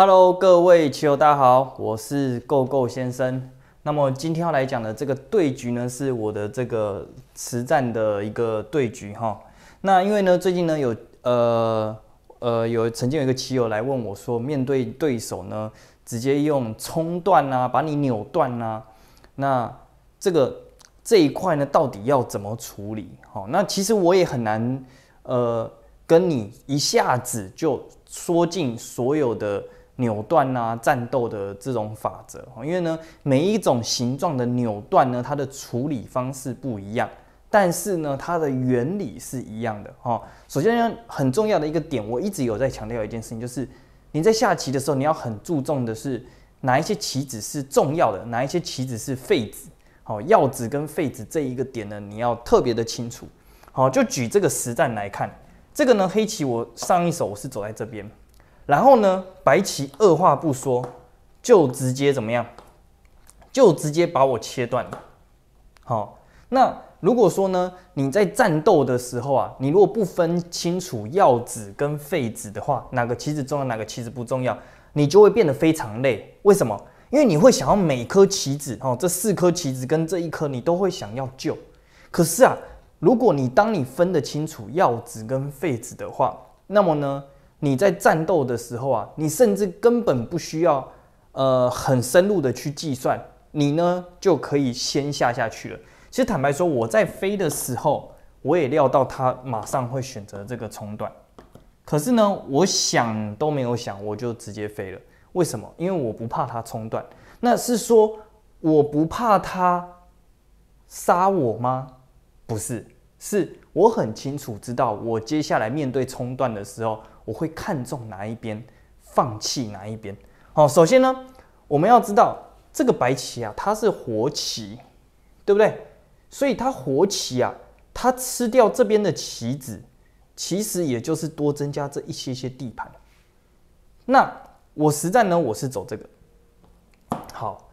Hello，各位棋友，大家好，我是够够先生。那么今天要来讲的这个对局呢，是我的这个实战的一个对局哈。那因为呢，最近呢有呃呃有曾经有一个棋友来问我说，面对对手呢，直接用冲断啊，把你扭断啊，那这个这一块呢，到底要怎么处理？好，那其实我也很难呃跟你一下子就说尽所有的。扭断啊，战斗的这种法则，因为呢，每一种形状的扭断呢，它的处理方式不一样，但是呢，它的原理是一样的哦。首先很重要的一个点，我一直有在强调一件事情，就是你在下棋的时候，你要很注重的是哪一些棋子是重要的，哪一些棋子是废子。好，要子跟废子这一个点呢，你要特别的清楚。好，就举这个实战来看，这个呢，黑棋我上一手我是走在这边。然后呢，白棋二话不说就直接怎么样？就直接把我切断了。好，那如果说呢，你在战斗的时候啊，你如果不分清楚要子跟废子的话，哪个棋子重要，哪个棋子不重要，你就会变得非常累。为什么？因为你会想要每颗棋子哦，这四颗棋子跟这一颗，你都会想要救。可是啊，如果你当你分得清楚要子跟废子的话，那么呢？你在战斗的时候啊，你甚至根本不需要呃很深入的去计算，你呢就可以先下下去了。其实坦白说，我在飞的时候，我也料到他马上会选择这个冲断，可是呢，我想都没有想，我就直接飞了。为什么？因为我不怕他冲断。那是说我不怕他杀我吗？不是，是我很清楚知道我接下来面对冲断的时候。我会看中哪一边，放弃哪一边。好，首先呢，我们要知道这个白棋啊，它是活棋，对不对？所以它活棋啊，它吃掉这边的棋子，其实也就是多增加这一些些地盘。那我实战呢，我是走这个。好，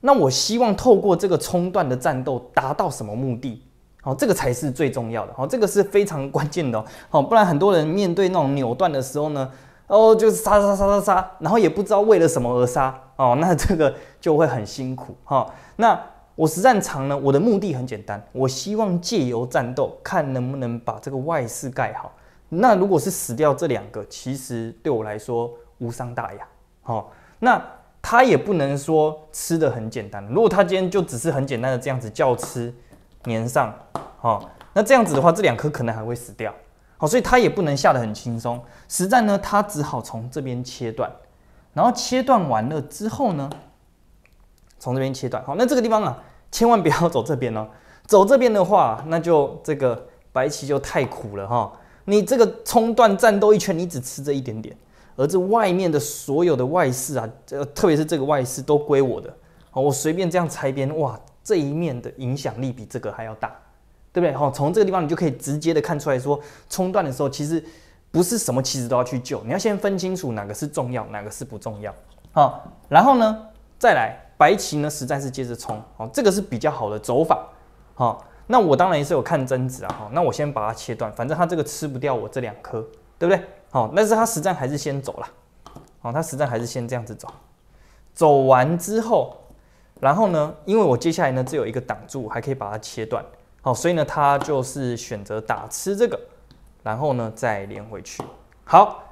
那我希望透过这个冲段的战斗，达到什么目的？哦，这个才是最重要的。哦，这个是非常关键的。哦，不然很多人面对那种扭断的时候呢，哦，就是杀杀杀杀杀，然后也不知道为了什么而杀。哦，那这个就会很辛苦。哈，那我实战长呢，我的目的很简单，我希望借由战斗，看能不能把这个外事盖好。那如果是死掉这两个，其实对我来说无伤大雅。哦，那他也不能说吃的很简单。如果他今天就只是很简单的这样子叫吃。粘上，好，那这样子的话，这两颗可能还会死掉，好，所以他也不能下得很轻松。实战呢，他只好从这边切断，然后切断完了之后呢，从这边切断，好，那这个地方啊，千万不要走这边哦，走这边的话，那就这个白棋就太苦了哈。你这个冲断战斗一圈，你只吃这一点点，而这外面的所有的外事啊，这特别是这个外事都归我的，好，我随便这样拆边，哇。这一面的影响力比这个还要大，对不对？好，从这个地方你就可以直接的看出来说，冲断的时候其实不是什么棋子都要去救，你要先分清楚哪个是重要，哪个是不重要。好，然后呢，再来白棋呢，实在是接着冲。好，这个是比较好的走法。好，那我当然也是有看争执啊。好，那我先把它切断，反正它这个吃不掉我这两颗，对不对？好，但是它实战还是先走了。好，它实战还是先这样子走，走完之后。然后呢，因为我接下来呢只有一个挡住，还可以把它切断，好，所以呢，他就是选择打吃这个，然后呢再连回去。好，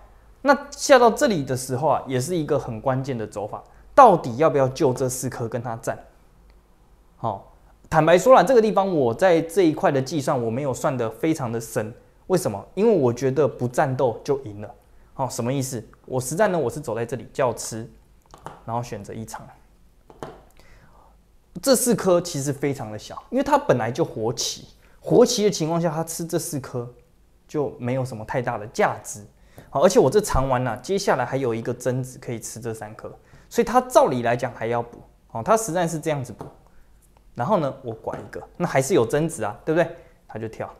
那下到这里的时候啊，也是一个很关键的走法，到底要不要就这四颗跟他战？好，坦白说了，这个地方我在这一块的计算我没有算得非常的深，为什么？因为我觉得不战斗就赢了。好，什么意思？我实战呢，我是走在这里叫吃，然后选择一场。这四颗其实非常的小，因为它本来就活棋，活棋的情况下，它吃这四颗就没有什么太大的价值。好，而且我这尝完了，接下来还有一个榛子可以吃这三颗，所以它照理来讲还要补。好，它实在是这样子补。然后呢，我拐一个，那还是有榛子啊，对不对？它就跳。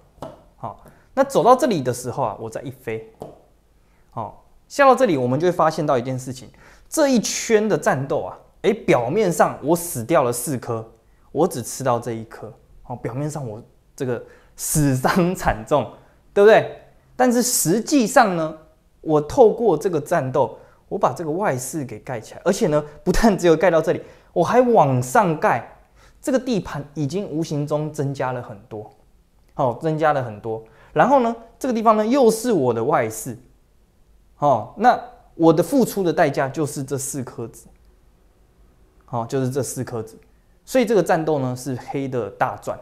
好，那走到这里的时候啊，我再一飞。好，下到这里我们就会发现到一件事情，这一圈的战斗啊。哎，表面上我死掉了四颗，我只吃到这一颗，哦，表面上我这个死伤惨重，对不对？但是实际上呢，我透过这个战斗，我把这个外室给盖起来，而且呢，不但只有盖到这里，我还往上盖，这个地盘已经无形中增加了很多，哦，增加了很多。然后呢，这个地方呢又是我的外室，哦，那我的付出的代价就是这四颗子。哦，就是这四颗子，所以这个战斗呢是黑的大赚，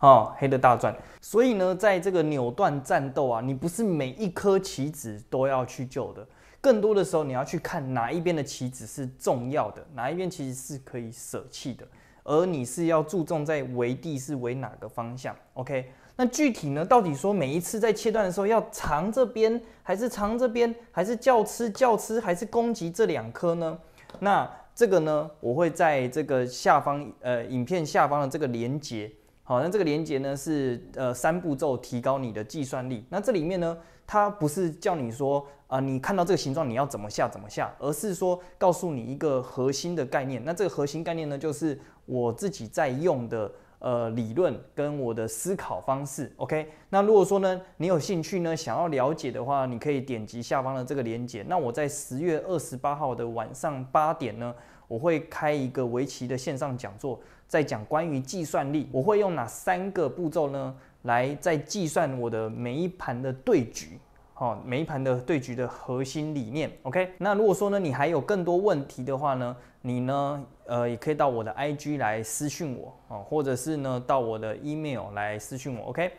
哦，黑的大赚。所以呢，在这个扭断战斗啊，你不是每一颗棋子都要去救的，更多的时候你要去看哪一边的棋子是重要的，哪一边其实是可以舍弃的，而你是要注重在围地是围哪个方向。OK，那具体呢，到底说每一次在切断的时候要藏这边，还是藏这边，还是叫吃叫吃，还是攻击这两颗呢？那。这个呢，我会在这个下方，呃，影片下方的这个连接，好，那这个连接呢是呃三步骤提高你的计算力。那这里面呢，它不是叫你说啊，你看到这个形状你要怎么下怎么下，而是说告诉你一个核心的概念。那这个核心概念呢，就是我自己在用的。呃，理论跟我的思考方式，OK。那如果说呢，你有兴趣呢，想要了解的话，你可以点击下方的这个链接。那我在十月二十八号的晚上八点呢，我会开一个围棋的线上讲座，在讲关于计算力，我会用哪三个步骤呢，来在计算我的每一盘的对局。好，每一盘的对局的核心理念，OK。那如果说呢，你还有更多问题的话呢，你呢，呃，也可以到我的 IG 来私信我哦，或者是呢，到我的 email 来私信我，OK。